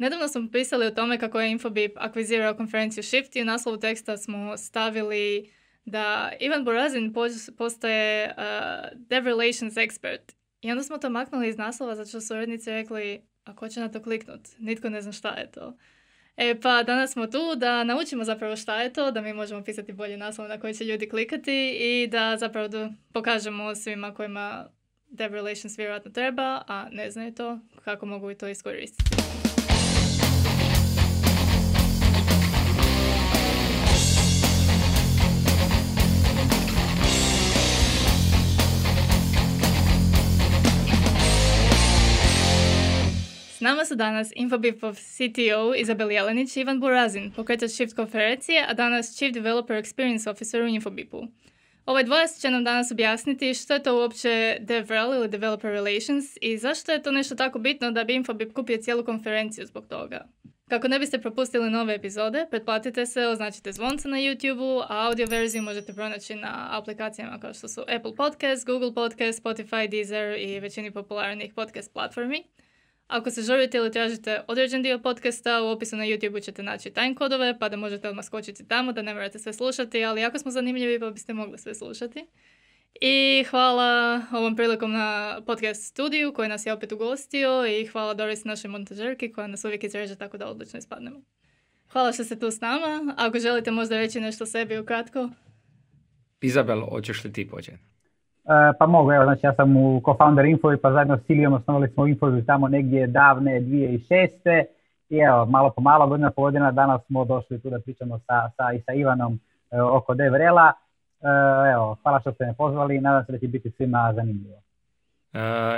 Nedavno smo pisali o tome kako je Infobip akvizirao konferenciju Shift i u naslovu teksta smo stavili da Ivan Borazin postaje uh, dev relations expert. I onda smo to maknuli iz naslova zato što su urednici rekli a ko će na to kliknut? Nitko ne zna šta je to. E pa danas smo tu da naučimo zapravo šta je to, da mi možemo pisati bolje naslov na koji će ljudi klikati i da zapravo pokažemo svima kojima dev relations vjerojatno treba, a ne znaju to, kako mogu i to iskoristiti. nama su danas Infobipov CTO Izabel Jelenić i Ivan Burazin, pokretač Shift konferencije, a danas Chief Developer Experience Officer u Infobipu. Ovaj dvoje će nam danas objasniti što je to uopće DevRel ili Developer Relations i zašto je to nešto tako bitno da bi Infobip kupio cijelu konferenciju zbog toga. Kako ne biste propustili nove epizode, pretplatite se, označite zvonce na YouTube-u, a audio verziju možete pronaći na aplikacijama kao što su Apple Podcast, Google Podcast, Spotify, Deezer i većini popularnih podcast platformi. Ako se želite ili tražite određen dio podcasta, u opisu na YouTube ćete naći time kodove pa da možete odmah skočiti tamo, da ne morate sve slušati, ali jako smo zanimljivi pa biste mogli sve slušati. I hvala ovom prilikom na podcast studiju koji nas je opet ugostio i hvala Doris našoj montažerki koja nas uvijek izreže tako da odlično ispadnemo. Hvala što ste tu s nama. Ako želite možda reći nešto o sebi ukratko. Izabel, hoćeš li ti početi? E, pa mogu, evo, znači ja sam u co-founder Info pa zajedno s Silijom osnovali smo Infoju tamo negdje davne 2006. I evo, malo po malo, godina po godina, danas smo došli tu da pričamo sa, sa, i Ivanom e, oko Devrela. E, evo, hvala što ste me pozvali i nadam se da će biti svima zanimljivo.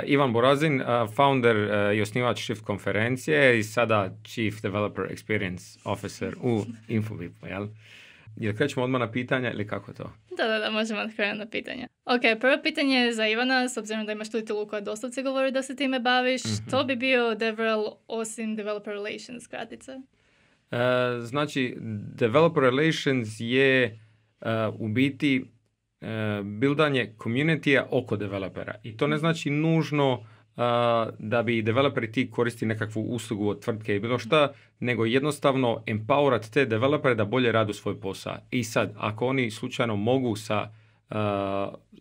Ivan Borazin, founder uh, i osnivač Shift konferencije i sada Chief Developer Experience Officer u InfoVipu, jel? Jel krećemo odmah na pitanja ili kako to? Da, da, da, možemo krenuti na pitanja. Ok, prvo pitanje je za Ivana, s obzirom da imaš titulu koja doslovce govori da se time baviš. mm To bi bio DevRel osim Developer Relations kratice? E, znači, Developer Relations je uh, u biti uh, bildanje communitya oko developera. I to ne mhm. znači nužno da bi developeri ti koristili nekakvu uslugu od tvrtke i bilo šta, mhm. nego jednostavno empowerat te developere da bolje radu svoj posao. I sad, ako oni slučajno mogu sa,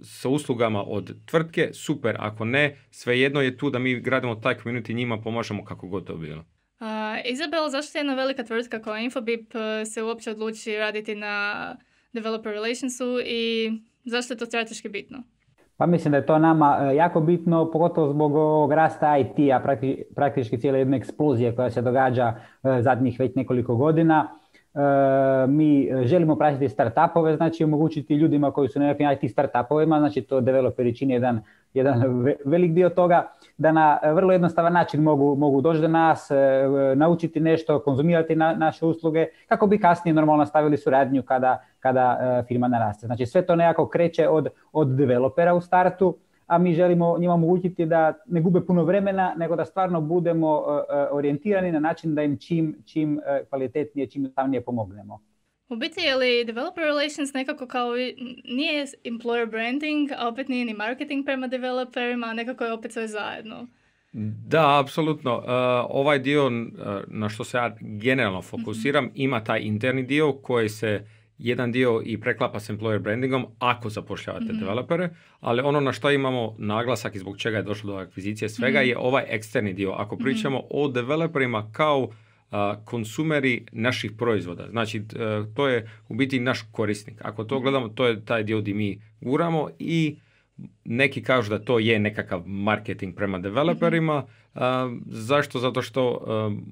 sa uslugama od tvrtke, super, ako ne, svejedno je tu da mi gradimo taj community njima pomažemo kako god to bilo. Uh, Izabel, zašto je jedna velika tvrtka kao Infobip e, se uopće odluči raditi na developer relationsu i zašto je to strateški bitno? Pa mislim da je to nama e, jako bitno, pogotovo zbog ovog rasta IT-a, praktički cijele jedne eksplozije koja se događa e, zadnjih već nekoliko godina E, mi želimo pratiti startupove, znači omogućiti ljudima koji su na nekim IT startupovima, znači to developeri čini jedan, jedan velik dio toga, da na vrlo jednostavan način mogu, mogu doći do nas, e, naučiti nešto, konzumirati na, naše usluge, kako bi kasnije normalno nastavili suradnju kada, kada e, firma naraste. Znači sve to nekako kreće od, od developera u startu, a mi želimo njima omogućiti da ne gube puno vremena, nego da stvarno budemo e, e, orijentirani na način da im čim, čim e, kvalitetnije, čim jednostavnije pomognemo. U biti je li developer relations nekako kao, nije employer branding, a opet nije ni marketing prema developerima, nekako je opet sve zajedno. Da, apsolutno. ovaj dio na što se ja generalno fokusiram mhm. ima taj interni dio koji se jedan dio i preklapa s employer brandingom ako zapošljavate mhm. developere, ali ono na što imamo naglasak i zbog čega je došlo do akvizicije svega mhm. je ovaj eksterni dio. Ako mhm. pričamo o developerima kao konsumeri naših proizvoda, znači e, to je u biti naš korisnik. Ako to gledamo, to je taj dio gdje mi guramo i neki kažu da to je nekakav marketing prema developerima. Mhm. Zašto? Zato što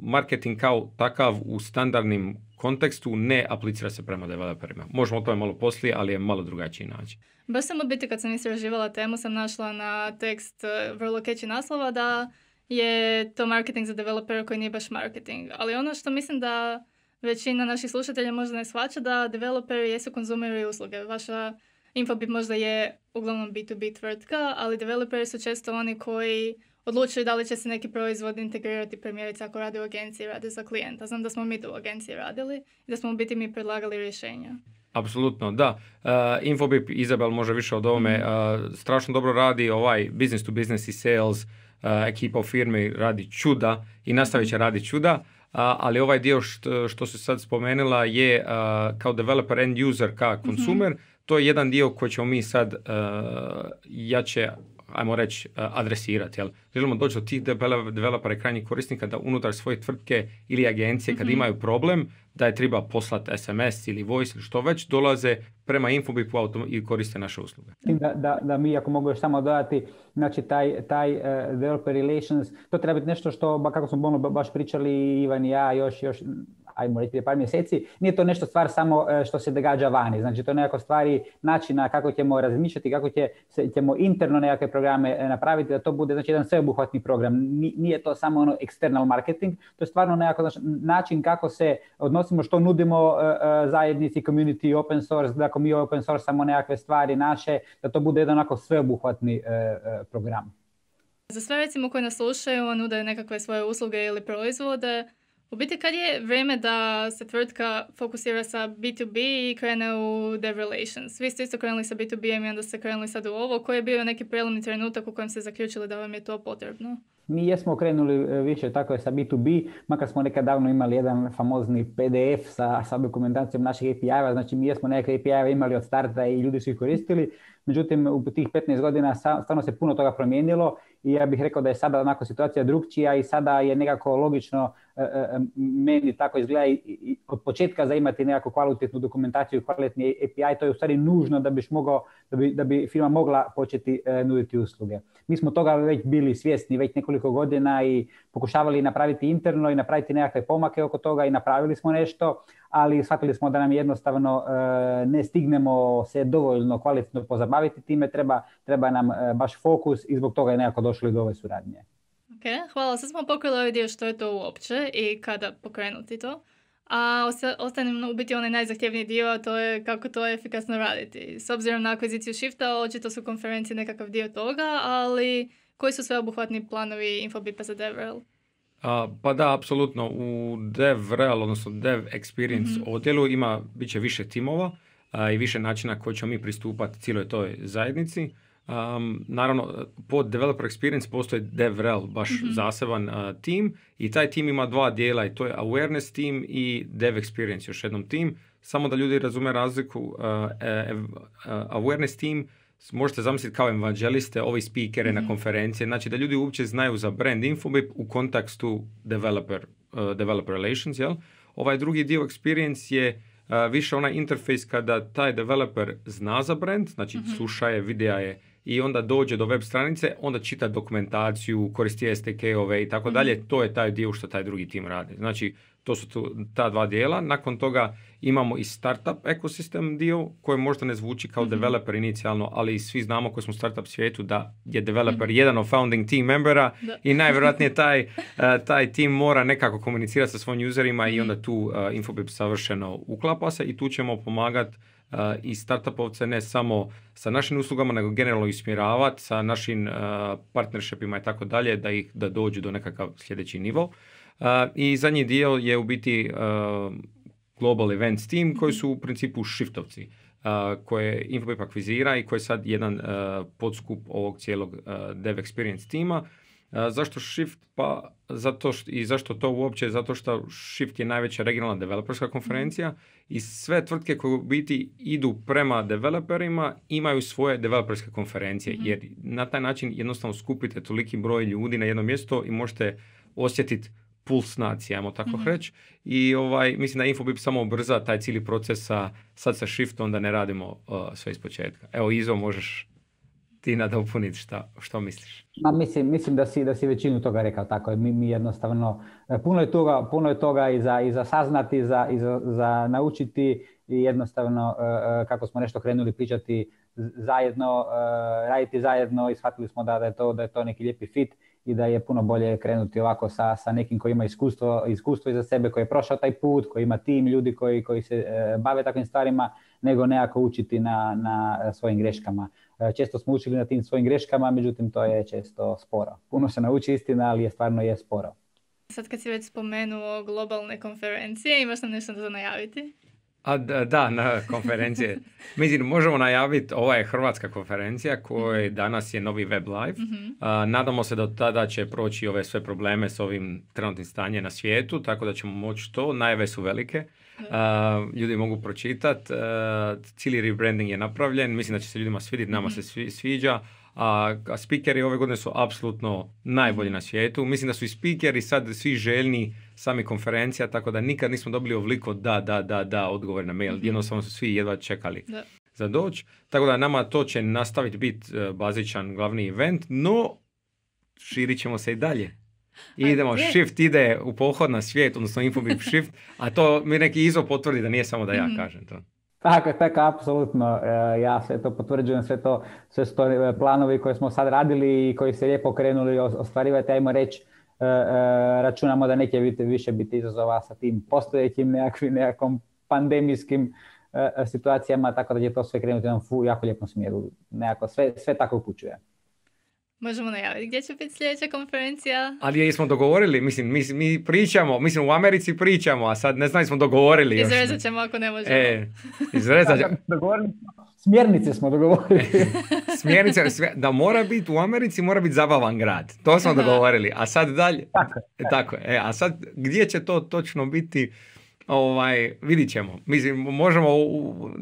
marketing kao takav u standardnim kontekstu ne aplicira se prema developerima. Možemo o tome malo poslije, ali je malo drugačiji način. Baš sam u biti kad sam istraživala temu sam našla na tekst e, vrlo keći naslova da je to marketing za developera koji nije baš marketing. Ali ono što mislim da većina naših slušatelja možda ne shvaća da developeri jesu konzumeri usluge. Vaša Infobip možda je uglavnom B2B tvrtka, ali developeri su često oni koji odlučuju da li će se neki proizvod integrirati, primjerice ako radi u agenciji, radi za klijenta. Znam da smo mi to u agenciji radili i da smo u biti mi predlagali rješenja. Apsolutno, da. Uh, e, Infobip, Izabel može više od ovome, mhm. e, strašno dobro radi ovaj business to business i sales, e, ekipa u firmi radi čuda i nastavit će mhm. radi čuda. ali ovaj dio što, što se sad spomenula je kao developer end user, kao mhm. consumer to je jedan dio koji ćemo mi sad e, jače ajmo reći, e, adresirati. Jel? Želimo doći do tih developera i krajnjih korisnika da unutar svoje tvrtke ili agencije kad mhm. imaju problem, da je treba poslati SMS ili voice ili što već, dolaze prema Infobipu i koriste naše usluge. Da, da, da mi ako mogu još samo dodati, znači taj, taj e, developer relations, to treba biti nešto što, ba, kako smo bono baš pričali Ivan i ja još, još ajmo reći prije par mjeseci, nije to nešto stvar samo e, što se događa vani. Znači to je nekako stvari načina kako ćemo razmišljati, kako će, ćemo interno nekakve programe e, napraviti, da to bude znači jedan sveobuhvatni program. Nije to samo ono external marketing, to je stvarno nekako znači, način kako se odnosimo, što nudimo e, zajednici, community, open source, da ako mi open source samo nekakve stvari naše, da to bude jedan onako sveobuhvatni program. Za sve recimo koji nas slušaju, nude nekakve svoje usluge ili proizvode, u biti kad je vrijeme da se tvrtka fokusira sa B2B i krene u dev relations? Vi ste isto krenuli sa B2B-em i onda ste krenuli sad u ovo. Koji je bio neki prelomni trenutak u kojem ste zaključili da vam je to potrebno? Mi jesmo krenuli e, više tako je sa B2B, makar smo nekad davno imali jedan famozni PDF sa, dokumentacijom naših API-a, znači mi jesmo neke API-eve imali od starta i ljudi su ih koristili, Međutim, u tih 15 godina stvarno se puno toga promijenilo i ja bih rekao da je sada onako situacija drugčija i sada je nekako logično e, e, e, meni tako izgleda i od početka imati nekakvu kvalitetnu dokumentaciju, i kvalitetni API, to je u stvari nužno da mogao, da bi, da bi firma mogla početi nuditi usluge. Mi smo toga već bili svjesni već nekoliko godina i pokušavali napraviti interno i napraviti nekakve pomake oko toga i napravili smo nešto, ali shvatili smo da nam jednostavno ne stignemo se dovoljno kvalitetno pozabaviti baviti time, treba, treba nam e, baš fokus i zbog toga je nekako došli do ove suradnje. Ok, hvala. Sad smo pokojili ovaj dio što je to uopće i kada pokrenuti to. A ostane u biti onaj najzahtjevniji dio, a to je kako to je efikasno raditi. S obzirom na akviziciju shifta, očito su konferencije nekakav dio toga, ali koji su sve obuhvatni planovi Infobipa za DevRel? A, pa da, apsolutno. U DevRel, odnosno Dev Experience mm-hmm. odjelu ima, bit će više timova i više načina koji ćemo mi pristupati cijeloj toj zajednici. naravno, pod developer experience postoji DevRel, baš mhm. zaseban tim i taj tim ima dva dijela i to je awareness team i dev experience, još jednom tim. Samo da ljudi razume razliku, uh, awareness team, možete zamisliti kao evangeliste, ovi speakere na mhm. konferencije, znači da ljudi uopće znaju za brand Infobip u kontekstu developer, developer relations, jel? Ovaj drugi dio experience je više onaj interfejs kada taj developer zna za brand, znači mm sluša je, videa je, i onda dođe do web stranice, onda čita dokumentaciju, koristi STK-ove i tako dalje. Mhm. To je taj dio što taj drugi tim radi. Znači, to su tu, ta dva dijela. Nakon toga imamo i startup ekosistem dio koji možda ne zvuči kao mm-hmm. developer inicijalno, ali svi znamo koji smo startup svijetu da je developer mhm. jedan od founding team membera i najvjerojatnije taj, e, taj tim mora nekako komunicirati sa svojim userima i mhm. onda tu uh, Infobip savršeno uklapa se i tu ćemo pomagati i startupovce ne samo sa našim uslugama, nego generalno ismjeravati sa našim partnershipima i tako dalje, da ih da dođu do nekakav sljedeći nivo. I zadnji dio je u biti Global Events Team mhm. koji su u principu shiftovci koje Infobip akvizira i koji je sad jedan podskup ovog cijelog Dev Experience tima Zašto Shift? Pa zato što, i zašto to uopće? Zato što Shift je najveća regionalna developerska konferencija mhm. i sve tvrtke koje u biti idu prema developerima imaju svoje developerske konferencije mhm. jer na taj način jednostavno skupite toliki broj ljudi na jedno mjesto i možete osjetiti puls nacije, ajmo tako mhm. reći. I ovaj, mislim da Infobip samo obrza taj cijeli proces, sad sa Shift onda ne radimo sve iz početka. Evo Izo, možeš ti nadopuniti šta, što misliš? Ma, mislim, mislim da, si, da si većinu toga rekao tako. Mi, mi jednostavno, e, puno je toga, puno je toga i, za, i za saznati, za, i za, naučiti i jednostavno e, e, kako smo nešto krenuli pričati zajedno, raditi zajedno i shvatili smo da, da, je, to, da je to neki lijepi fit i da je puno bolje krenuti ovako sa, sa nekim koji ima iskustvo, iskustvo iza sebe, koji je prošao taj put, koji ima tim ljudi koji, koji se bave takvim stvarima nego nekako učiti na, na e, svojim greškama. E, često smo učili na tim svojim greškama, međutim to je često sporo. Puno se nauči istina, ali je stvarno je sporo. Sad kad si već spomenuo globalne konferencije, imaš nam nešto za najaviti? A da, na konferencije. Mislim, možemo najaviti, ova je hrvatska konferencija kojoj mhm. danas je novi web live. Mhm. nadamo se da tada će proći ove sve probleme s ovim trenutnim stanjem na svijetu, tako da ćemo moći to. Najave su velike. Ehm, ljudi mogu pročitati. Ehm, cijeli rebranding je napravljen, mislim da će se ljudima svidjeti, nama mhm. se sviđa. A, a spikeri ove godine su apsolutno najbolji mhm. na svijetu. Mislim da su i spikeri sad svi željni sami konferencija, tako da nikad nismo dobili ovliko da, da, da, da odgovor na mail. Mhm. Jednostavno su svi jedva čekali. za doć. Tako da nama to će nastaviti biti e, bazičan glavni event, no širit ćemo se i dalje idemo, shift ide u pohod na svijet, odnosno infobip shift, a to mi neki Izo potvrdi da nije samo da ja mhm. kažem to. Tako, tako, apsolutno. E, ja sve to potvrđujem, sve to, sve to e, planovi koje smo sad radili i koji se lijepo krenuli ostvarivati, ajmo reći, e, računamo da neće više biti izazova sa tim postojećim nekakvim, nekakvim pandemijskim situacijama, tako da će to sve krenuti u jednom jako lijepom smjeru. Nekako, sve, sve tako upućuje. Možemo najaviti gdje će biti sljedeća konferencija. Ali jesmo dogovorili, mislim, mi, mi pričamo, mislim u Americi pričamo, a sad ne znam smo dogovorili. Izrezat ćemo ako ne možemo. E, Smjernice smo dogovorili. E, smjernice, da mora biti u Americi, mora biti zabavan grad. To smo dogovorili. A sad dalje. Tako, e, tako. tako. E, a sad gdje će to točno biti? ovaj, vidit ćemo. Mislim, možemo,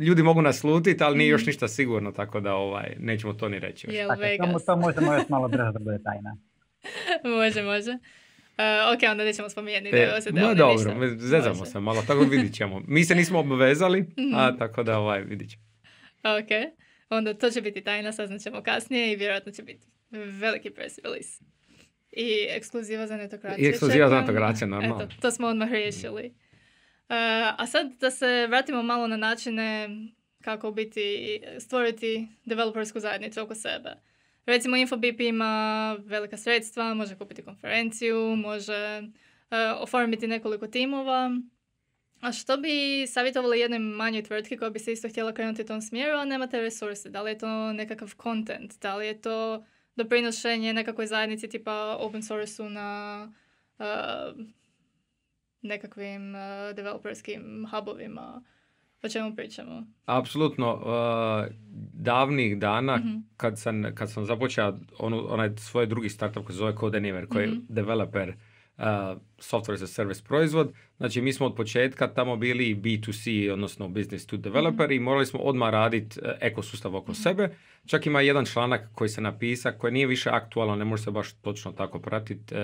ljudi mogu nas naslutiti, ali nije još mhm. ništa sigurno, tako da ovaj, nećemo to ni reći. Je tako, Vegas. to možemo još malo drža da bude tajna. može, može. Uh, ok, onda nećemo da da se da no, dobro, ništa. zezamo se malo, tako vidit ćemo. Mi se nismo obvezali, mhm. a tako da ovaj, vidit ćemo. Ok, onda to će biti tajna, ćemo kasnije i vjerojatno će biti veliki press release. I ekskluziva za netokraciju. I ekskluziva za netokraciju, normalno. Eto, to smo odmah riješili. E, a sad da se vratimo malo na načine kako biti stvoriti developersku zajednicu oko sebe. Recimo Infobip ima velika sredstva, može kupiti konferenciju, može e, oformiti nekoliko timova. A što bi savjetovali jednoj manjoj tvrtki koja bi se isto htjela krenuti u tom smjeru, a nemate resurse? Da li je to nekakav content? Da li je to doprinošenje nekakvoj zajednici tipa open source-u na e, nekakvim uh, developerskim hubovima. O čemu pričamo? Apsolutno. Eh, davnih dana mhm. kad, sam, kad sam započeo onaj svoj drugi startup koji se zove Codenimer, koji je mhm. developer software as a service proizvod. Znači mi smo od početka tamo bili B2C, odnosno business to developer mhm. i morali smo odmah raditi e, ekosustav oko mhm. sebe. Čak ima jedan članak koji se napisa, koji nije više aktualan, ne može se baš točno tako pratiti e,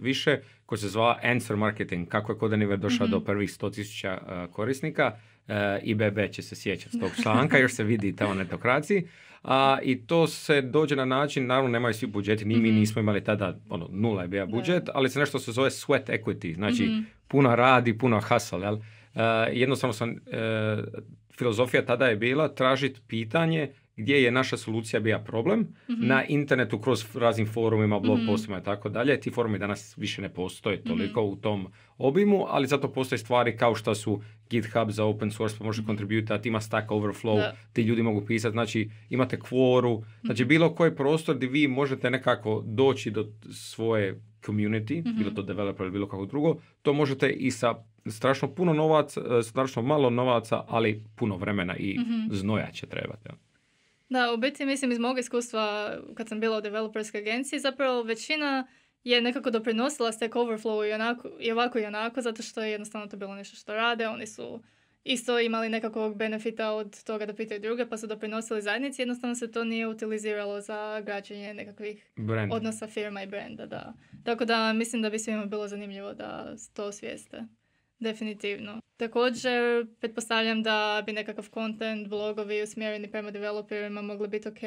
više, koji se zvala Answer Marketing, kako je Kodaniver došao mhm. do prvih 100.000 e, korisnika Eh, i će se sjećati tog članka, još se vidi ta o A, I to se dođe na način, naravno nemaju svi budžeti, ni mi mhm. nismo imali tada, ono, nula je bio budžet, ali se nešto se zove sweat equity, znači mhm. puna radi, puna hustle jel? Eh, jednostavno sam, eh, filozofija tada je bila tražiti pitanje gdje je naša solucija bila problem, mhm. na internetu kroz raznim forumima, blog mm postima i tako dalje. Ti forumi danas više ne postoje mhm. toliko u tom obimu, ali zato postoje stvari kao što su GitHub za open source, pa može kontributirati, mhm. ima Stack Overflow, ti ljudi mogu pisati, znači imate kvoru, znači bilo koji prostor gdje vi možete nekako doći do svoje community, bilo to developer ili bilo kako drugo, to možete i sa strašno puno novaca, e, strašno malo novaca, ali puno vremena i znoja će trebati. Ja. Da, u biti mislim iz mog iskustva kad sam bila u developerskoj agenciji zapravo većina je nekako doprinosila Stack Overflow i, onako, i ovako i onako zato što je jednostavno to bilo nešto što rade. Oni su isto imali nekakvog benefita od toga da pitaju druge pa su doprinosili zajednici. Jednostavno se to nije utiliziralo za građenje nekakvih odnosa firma i brenda. Da. Tako da mislim da bi svima bilo zanimljivo da to svijeste. Definitivno. Također, pretpostavljam da bi nekakav content, blogovi usmjereni prema developerima mogli biti ok.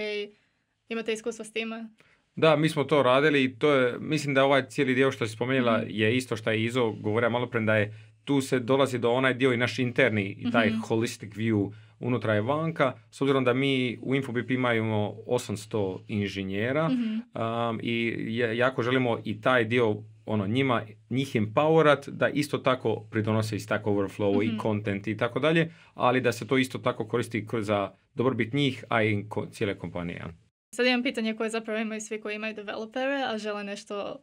Imate iskustva s time? Da, mi smo to radili i to je, mislim da ovaj cijeli dio što si spomenula mhm. je isto što je Izo govore malo pre da je tu se dolazi do onaj dio i naš interni, i taj mm holistic view unutra je vanka, s obzirom da mi u InfoBip imamo 800 inženjera mhm. i jako želimo i taj dio ono njima njih empowerat da isto tako pridonose i Stack Overflow i content i tako dalje, ali da se to isto tako koristi za dobrobit njih, a i cijele kompanije. Sad imam pitanje koje zapravo imaju svi koji imaju developere, a žele nešto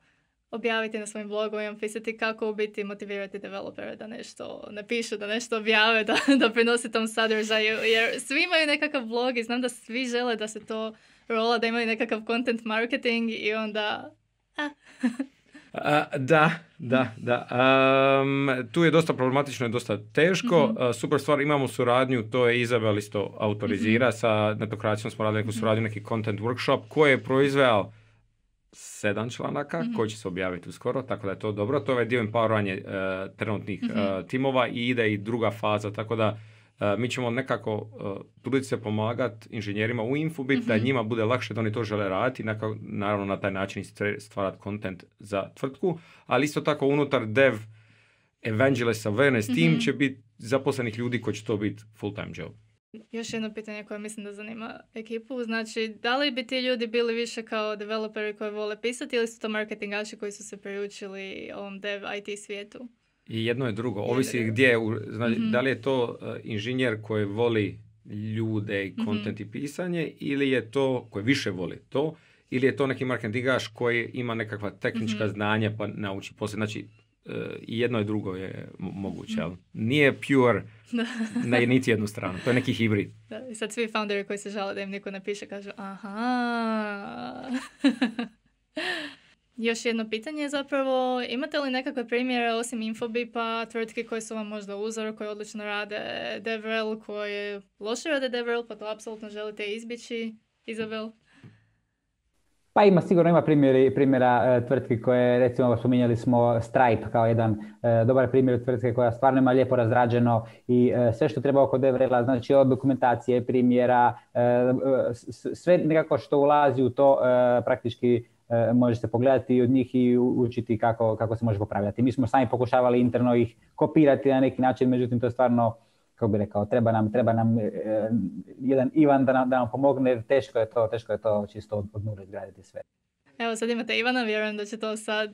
objaviti na svojim blogovima, pisati kako u biti motivirati developere da nešto napišu, da nešto objave, da, da prinose tom sadržaju, jer svi imaju nekakav blog i znam da svi žele da se to rola, da imaju nekakav content marketing i onda... Eh. da, da, da. tu je dosta problematično i dosta teško. Mhm. Super stvar, imamo suradnju, to je Izabel isto autorizira. Mhm. Sa netokracijom smo radili neku suradnju, neki content workshop koji je proizveo sedam članaka mhm. koji će se objaviti uskoro, tako da je to dobro. To je ovaj dio empoweranje e, trenutnih e, timova i ide i druga faza, tako da E, mi ćemo nekako e, truditi se pomagati inženjerima u Infobit mm da mhm. njima bude lakše da oni to žele raditi, nekako, naravno na taj način stvarati kontent za tvrtku, ali isto tako unutar dev evangelist awareness mm-hmm. team mhm. će biti zaposlenih ljudi koji će to biti full-time job. Još jedno pitanje koje mislim da zanima ekipu. Znači, da li bi ti ljudi bili više kao developeri koji vole pisati ili su to marketingaši koji su se priučili ovom dev IT svijetu? I jedno je drugo. Ovisi gdje, znači, mhm. da li je to e, inženjer koji voli ljude i kontent mhm. i pisanje ili je to, koji više voli to, ili je to neki marketingaš koji ima nekakva tehnička mhm. znanja pa nauči poslije. Znači, e, i jedno i drugo je moguće. nije pure na niti jednu stranu. To je neki hibrid. Da, sad svi founderi koji se žale da im neko napiše kažu aha. Još jedno pitanje zapravo, imate li nekakve primjere osim Infobipa, tvrtke koje su vam možda uzor, koje odlično rade DevRel, koje loše rade DevRel, pa to apsolutno želite izbjeći, Izabel? Pa ima, sigurno ima primjeri, primjera e, tvrtki koje, recimo, spominjali smo Stripe kao jedan e, dobar primjer tvrtke koja stvarno ima lijepo razrađeno i e, sve što treba oko DevRela, znači od dokumentacije, primjera, e, sve nekako što ulazi u to praktički E, možete pogledati od njih i učiti kako, kako se može popravljati. Mi smo sami pokušavali interno ih kopirati na neki način, međutim to je stvarno kako bi rekao, treba nam, treba nam e, jedan Ivan da nam, pomogne, teško je to, teško je to čisto od, od izgraditi sve. Evo sad imate Ivana, vjerujem da će to sad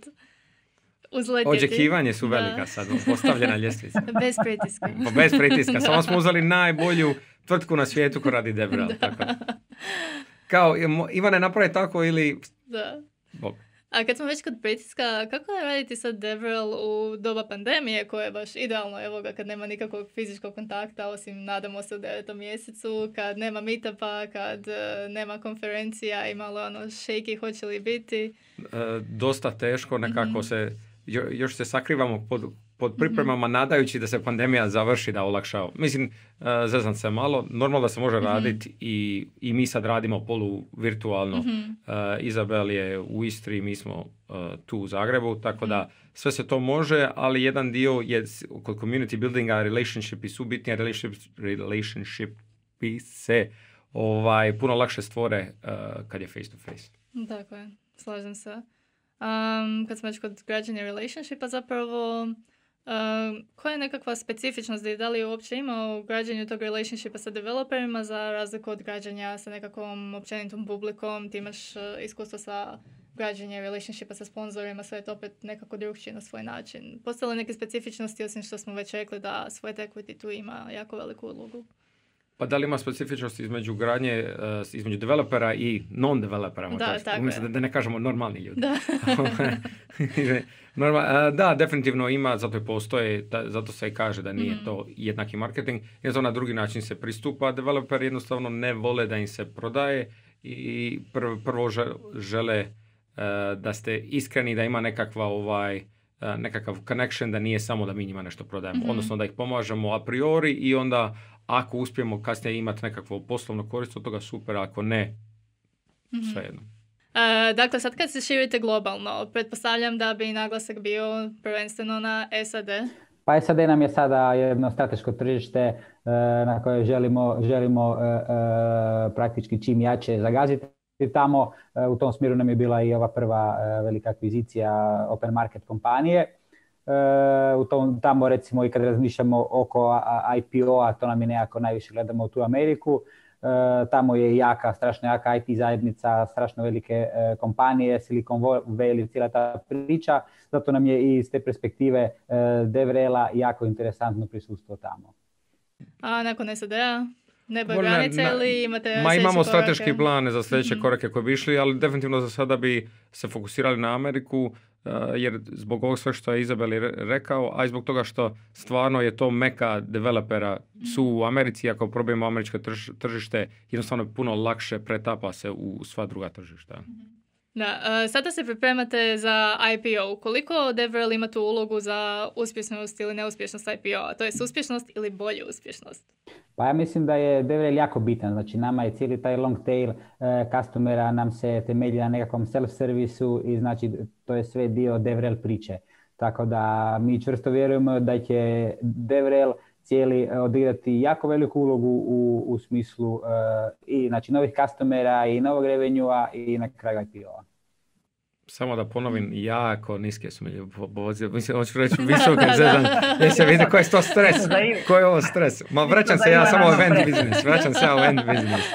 uzletjeti. Očekivanje su velika sad, ono, postavljena ljestvica. Bez pritiska. Pa bez pritiska, samo smo uzeli najbolju tvrtku na svijetu ko radi Debrel, da. Tako kao Ivane napravi tako ili... Da. A kad smo već kod pritiska, kako je raditi sa Devrel u doba pandemije koje je baš idealno, evo ga, kad nema nikakvog fizičkog kontakta, osim nadamo se u devetom mjesecu, kad nema meetupa, kad e, nema konferencija i malo ono shaky hoće li biti? E, dosta teško, nekako mm se, još se sakrivamo pod pod pripremama mhm. nadajući da se pandemija završi da olakšao. Mislim, e, zezam se malo, normalno da se može mhm. raditi i, i mi sad radimo polu virtualno. Mhm. E, Izabel je u Istri, mi smo e, tu u Zagrebu, tako da sve se to može, ali jedan dio je kod community buildinga relationshipi su bitni, relationshipi relationship se ovaj, puno lakše stvore kad je face to face. Tako je, slažem se. Um, kad smo već kod građanja relationshipa zapravo Ehm, koja je nekakva specifičnost i da li je uopće ima u građenju tog relationshipa sa developerima za razliku od građenja sa nekakvom općenitom publikom, ti imaš e, iskustvo sa građenje relationshipa sa sponzorima, sve je to opet nekako drugčije na svoj način. Postale neke specifičnosti, osim što smo već rekli da svoje equity tu ima jako veliku ulogu. Pa da li ima specifičnost između gradnje, e, između developera i non-developera? Da, tako je. Da ne kažemo normalni ljudi. Da. E, da, definitivno ima, zato je postoje, da, zato se i kaže da nije mhm. to jednaki marketing. Jer na drugi način se pristupa, developer jednostavno ne vole da im se prodaje i prvo žele e, da ste iskreni, da ima nekakva ovaj, nekakav connection, da nije samo da mi njima nešto prodajemo. Mhm. Odnosno da ih pomažemo a priori i onda ako uspijemo kasnije imati nekakvo poslovno korist od toga, super, ako ne, mm-hmm. svejedno. E, dakle, sad kad se širite globalno, pretpostavljam da bi naglasak bio prvenstveno na SAD. Pa SAD nam je sada jedno strateško tržište e, na koje želimo, želimo e, praktički čim jače zagaziti tamo. U tom smjeru nam je bila i ova prva velika akvizicija open market kompanije E, u tamo recimo i kad razmišljamo oko IPO-a, to nam je nekako najviše gledamo u tu Ameriku, e, tamo je jaka, strašno jaka IT zajednica, strašno velike e, kompanije, Silicon Valley, cijela ta priča, zato nam je iz te perspektive Devrela jako interesantno prisustvo tamo. A nakon SAD-a? granice ili imate Ma imamo strateški plan za sljedeće mhm. korake koje bi išli, ali definitivno za sada bi se fokusirali na Ameriku, Eh, jer zbog ovog sve što je Izabeli rekao, a i zbog toga što stvarno je to meka developera su u mhm. Americi, ako probijemo američko tržište, jednostavno je puno lakše pretapa se u sva druga tržišta. Mhm. Da, e, sada se pripremate za IPO. Koliko Devrel ima tu ulogu za uspješnost ili neuspješnost IPO-a? To je uspješnost ili bolje uspješnost? Pa ja mislim da je Devrel jako bitan. Znači nama je cijeli taj long tail e, customera nam se temelji na nekakvom self-servisu i znači to je sve dio Devrel priče. Tako da mi čvrsto vjerujemo da će Devrel cijeli e, odigrati jako veliku ulogu u, u smislu e, i znači, novih customera i novog revenue i na kraju IPO-a. Samo da ponovim, mm. jako niske su mi ljubobozi. Mislim, hoću reći visoke, Mislim, vidi koji je to stres. Koji je ovo stres? Ma vraćam se ja samo u event business, Vraćam se ja u event business.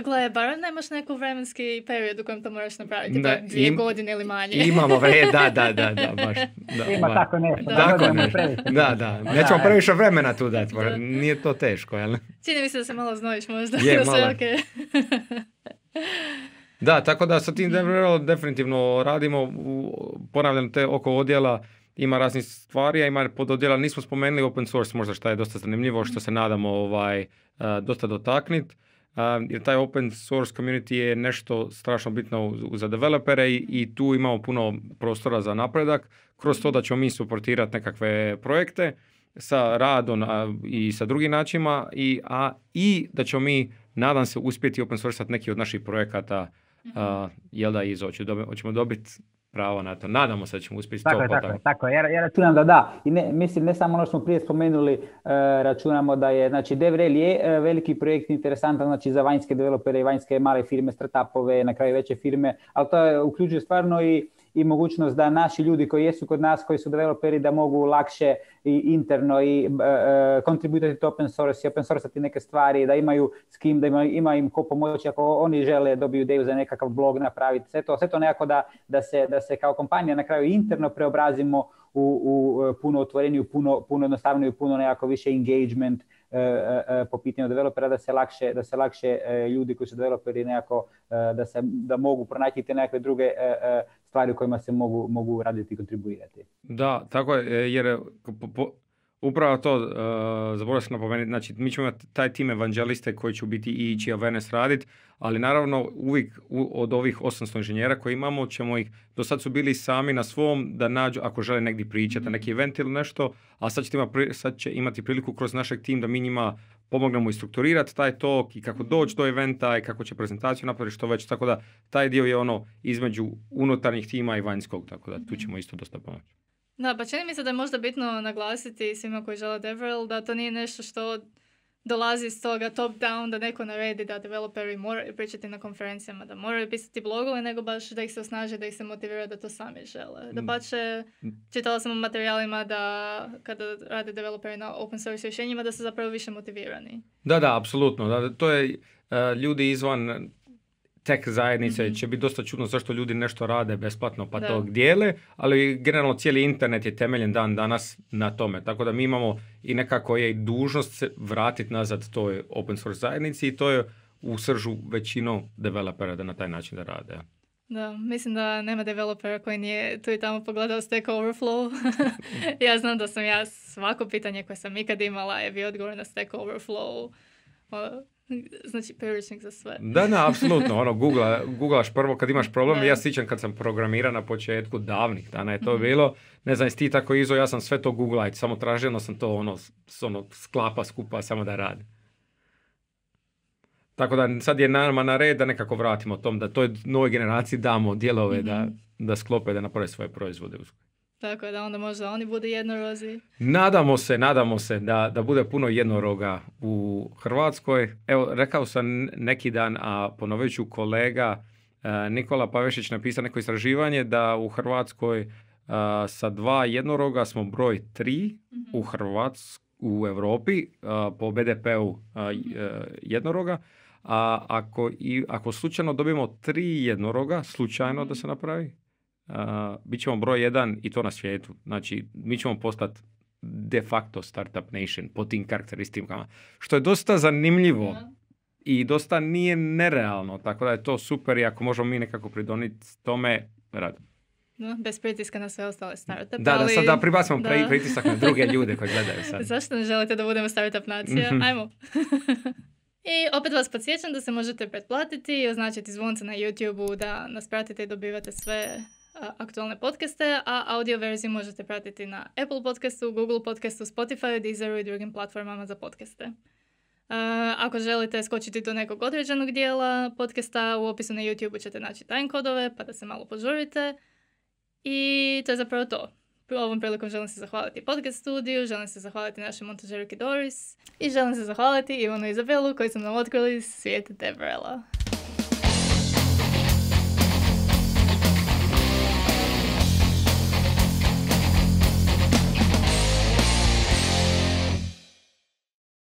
Gle, bar nemaš neku vremenski period u kojem to moraš napraviti, da, pa dvije godine ili manje. Imamo vremena, da, da, da, baš. Da, Ima tako nešto. Da, Da, nećemo previše vremena tu dati, da. nije to teško, jel? Čini mi se da se malo znojiš možda. da da, tako da sa tim definitivno radimo, ponavljam te oko odjela, ima raznih stvari, a ima pododjela, nismo spomenuli open source možda što je dosta zanimljivo, što se nadamo ovaj, eh, dosta dotakniti jer taj open source community je nešto strašno bitno za developere i, tu imamo puno prostora za napredak kroz to da ćemo mi suportirati nekakve projekte sa radom i sa drugim načinima i, a, i da ćemo mi, nadam se, uspjeti open source neki od naših projekata a, mhm. jel da iz hoćemo dobiti pravo na to. Nadamo se da ćemo uspjeti tako Je, pa tako, tako. ja, računam da da. I ne, mislim, ne samo ono što smo prije spomenuli, e, računamo da je, znači DevRel je e, veliki projekt interesantan znači, za vanjske developere i vanjske male firme, startupove, na kraju veće firme, ali to je, uključuje stvarno i i mogućnost da naši ljudi koji jesu kod nas, koji su developeri, da mogu lakše i interno i e, e, kontribuirati to open source i open neke stvari, da imaju s kim, da ima, ima im ko pomoći ako oni žele dobiju ideju za nekakav blog napraviti, sve to, to nekako da, da, se, da se kao kompanija na kraju interno preobrazimo u, e, puno otvoreniju, puno, puno jednostavniju, puno nekako više engagement, E, e, po pitanju developera da se lakše, da se lakše e, ljudi koji su developeri nekako da, se, da mogu pronaći te nekakve druge stvari u kojima se mogu, mogu raditi i kontribuirati. Da, tako je, jer Upravo to, uh, zaboravio sam napomenuti, znači mi ćemo imati taj tim evanđeliste koji će biti i ići awareness raditi ali naravno uvijek od ovih 800 inženjera koje imamo ćemo ih, do sad su bili sami na svom da nađu, ako žele negdje pričati, neki event ili nešto, a sad, će imati, sad će imati priliku kroz našeg tim da mi njima pomognemo i strukturirati taj tok i kako doći do eventa i kako će prezentaciju napraviti što već, tako da taj dio je ono između unutarnjih tima i vanjskog, tako da tu ćemo isto dosta pomoći. Da, pa čini mi se da je možda bitno naglasiti svima koji žele DevRel da to nije nešto što dolazi iz toga top down da neko naredi da developeri moraju pričati na konferencijama, da moraju pisati blogove, nego baš da ih se osnaže, da ih se motivira da to sami žele. Mm. Da pače, mm. čitala sam u materijalima da kada rade developeri na open source rješenjima da su zapravo više motivirani. Da, da, apsolutno. Da, to je eh, ljudi izvan tech zajednice mhm. će biti dosta čudno zašto ljudi nešto rade besplatno pa da. to dijele, ali generalno cijeli internet je temeljen dan danas na tome. Tako da mi imamo i nekako je i dužnost vratiti nazad toj open source zajednici i to je u sržu većinu developera da na taj način da rade. Da, mislim da nema developera koji nije tu i tamo pogledao Stack Overflow. ja znam da sam ja svako pitanje koje sam ikad imala je bio odgovor na Stack Overflow. Znači, priručnik za sve. Da, da, apsolutno. Ono, googla, googlaš prvo kad imaš problem. ja Ja sjećam kad sam programira na početku davnih dana je to mhm. bilo. Ne znam, ti tako izo, ja sam sve to googlaj. Samo traženo sam to ono, ono, sklapa skupa samo da radi. Tako da sad je nama na red da nekako vratimo tom, da toj novoj generaciji damo dijelove da, mhm. da sklope, da naprave svoje proizvode. Tako da onda možda oni bude jednorozi. Nadamo se, nadamo se da, da bude puno jednoroga u Hrvatskoj. Evo, rekao sam neki dan, a ponovit ću kolega e, Nikola Pavešić napisao neko istraživanje da u Hrvatskoj e, sa dva jednoroga smo broj tri mhm. u Hrvatskoj u Europi e, po BDP-u mhm. jednoroga, a ako, ako slučajno dobijemo tri jednoroga, slučajno da mhm. se napravi, Uh, bit ćemo broj jedan i to na svijetu. Znači, mi ćemo postati de facto startup nation po tim karakteristikama. Što je dosta zanimljivo mhm. i dosta nije nerealno, tako da je to super i ako možemo mi nekako pridoniti tome, rad. bez pritiska na sve ostale startupe. Da, da, sad da pribacimo da. pritisak na druge ljude koji gledaju sad. Zašto ne želite da budemo startup nacija? Mhm. Ajmo. I opet vas podsjećam da se možete pretplatiti i označiti zvonce na youtube da nas pratite i dobivate sve aktualne podcaste, a audio verziju možete pratiti na Apple podcastu, Google podcastu, Spotify, Deezeru i drugim platformama za podcaste. ako želite skočiti do nekog određenog dijela podcasta, u opisu na YouTube ćete naći kodove, pa da se malo požurite. I to je zapravo to. Ovom prilikom želim se zahvaliti podcast studiju, želim se zahvaliti našoj montažerki Doris i želim se zahvaliti Ivanu Izabelu koji sam nam otkrili svijet Devrela.